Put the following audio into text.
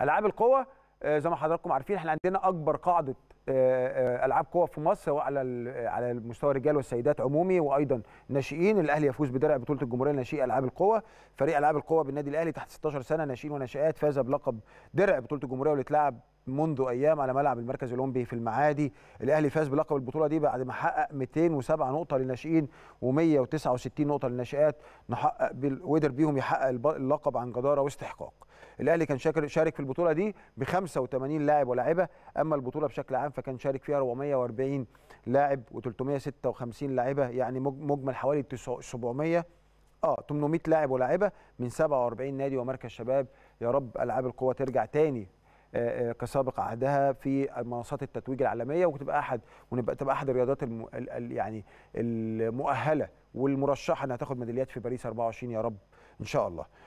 العاب القوى آه، زي ما حضراتكم عارفين احنا عندنا اكبر قاعده آه، آه، العاب قوه في مصر وعلى على مستوى الرجال والسيدات عمومي وايضا ناشئين الاهلي يفوز بدرع بطوله الجمهوريه الناشئة العاب القوه فريق العاب القوه بالنادي الاهلي تحت 16 سنه ناشئين وناشئات فاز بلقب درع بطوله الجمهوريه واللي اتلعب منذ ايام على ملعب المركز الاولمبي في المعادي الاهلي فاز بلقب البطوله دي بعد ما حقق 207 نقطه للناشئين و169 نقطه للناشئات نحقق وقدر بيهم يحقق اللقب عن جداره واستحقاق الاهلي كان شارك في البطوله دي ب 85 لاعب ولاعبه اما البطوله بشكل عام فكان شارك فيها 440 لاعب و356 لاعبه يعني مجمل حوالي 700 اه 800 لاعب ولاعبه من 47 نادي ومركز شباب يا رب العاب القوه ترجع تاني آه، آه، كسابق عهدها في منصات التتويج العالميه وتبقى احد ونبقى تبقى احد الرياضات الم... ال... يعني المؤهله والمرشحه انها تاخد ميداليات في باريس 24 يا رب ان شاء الله